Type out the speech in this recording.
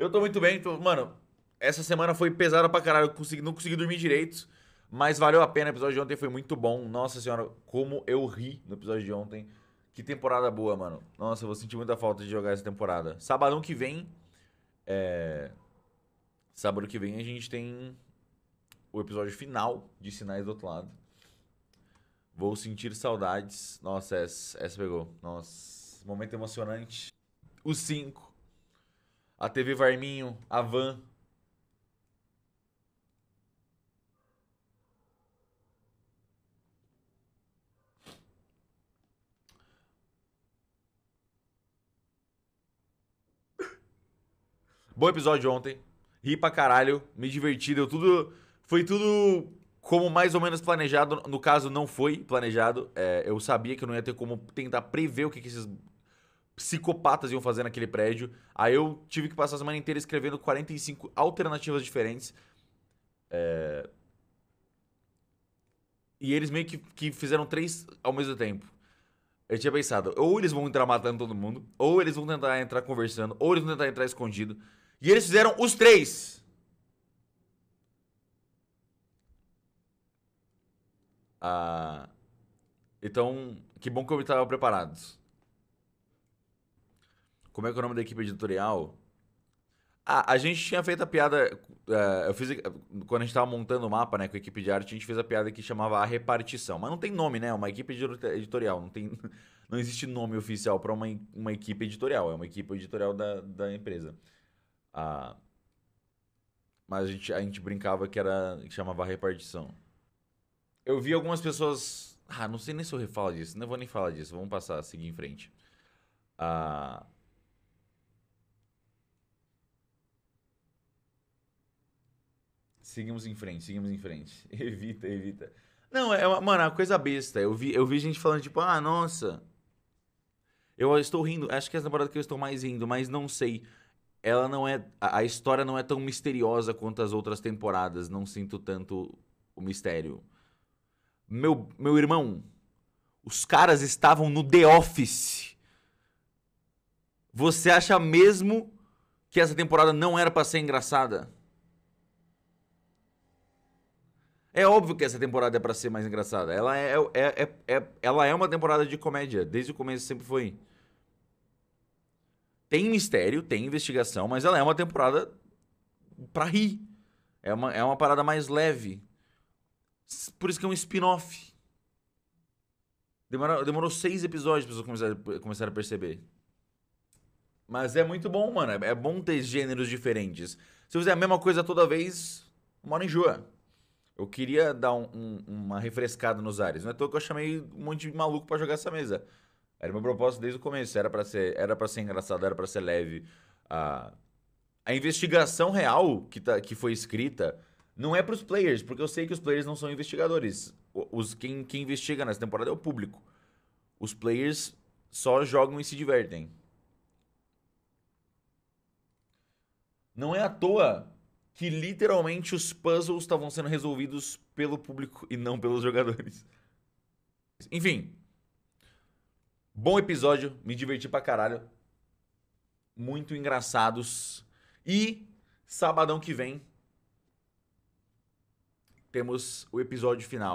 Eu tô muito bem, tô... mano. Essa semana foi pesada pra caralho, eu consegui... não consegui dormir direito, mas valeu a pena. O episódio de ontem foi muito bom. Nossa senhora, como eu ri no episódio de ontem. Que temporada boa, mano. Nossa, eu vou sentir muita falta de jogar essa temporada. Sabadão que vem. É... Sábado que vem a gente tem o episódio final de Sinais do Outro Lado. Vou sentir saudades. Nossa, essa, essa pegou. Nossa, momento é emocionante. Os cinco a TV Varminho, a Van. Bom episódio ontem. Ri pra caralho, me diverti, deu tudo. Foi tudo como mais ou menos planejado. No caso, não foi planejado. É, eu sabia que eu não ia ter como tentar prever o que, que esses psicopatas iam fazer naquele prédio. Aí eu tive que passar a semana inteira escrevendo 45 alternativas diferentes. É... E eles meio que, que fizeram três ao mesmo tempo. Eu tinha pensado, ou eles vão entrar matando todo mundo, ou eles vão tentar entrar conversando, ou eles vão tentar entrar escondido. E eles fizeram os três! Ah, então, que bom que eu estava preparado. Como é que é o nome da equipe editorial? Ah, a gente tinha feito a piada. Uh, eu fiz. Eh, quando a gente tava montando o mapa, né, com a equipe de arte, a gente fez a piada que chamava a repartição. Mas não tem nome, né? Uma equipe editorial. Não, tem, não existe nome oficial para uma, uma equipe editorial. É uma equipe editorial da, da empresa. Ah, mas a gente, a gente brincava que era. que chamava a repartição. Eu vi algumas pessoas. Ah, não sei nem se eu falo disso. Não vou nem falar disso. Vamos passar, seguir em frente. Ah. Uh, Seguimos em frente, seguimos em frente. Evita, evita. Não, é uma, mano, é uma coisa besta. Eu vi, eu vi gente falando, tipo, ah, nossa. Eu estou rindo. Acho que é a temporada que eu estou mais rindo, mas não sei. Ela não é. A, a história não é tão misteriosa quanto as outras temporadas. Não sinto tanto o mistério. Meu, meu irmão, os caras estavam no The Office. Você acha mesmo que essa temporada não era para ser engraçada? É óbvio que essa temporada é para ser mais engraçada. Ela é, é, é, é, ela é uma temporada de comédia. Desde o começo sempre foi. Tem mistério, tem investigação, mas ela é uma temporada pra rir. É uma, é uma parada mais leve. Por isso que é um spin-off. Demorou, demorou seis episódios pra pessoas começarem, a perceber. Mas é muito bom, mano. É, é bom ter gêneros diferentes. Se eu fizer a mesma coisa toda vez, mora em Juá. Eu queria dar um, um, uma refrescada nos ares. Não é à toa que eu chamei um monte de maluco para jogar essa mesa. Era meu propósito desde o começo. Era para ser, era para ser engraçado, era para ser leve. A, a investigação real que, tá, que foi escrita não é para os players, porque eu sei que os players não são investigadores. Os quem, quem investiga nessa temporada é o público. Os players só jogam e se divertem. Não é à toa que literalmente os puzzles estavam sendo resolvidos pelo público e não pelos jogadores. Enfim. Bom episódio, me diverti pra caralho. Muito engraçados. E sabadão que vem temos o episódio final.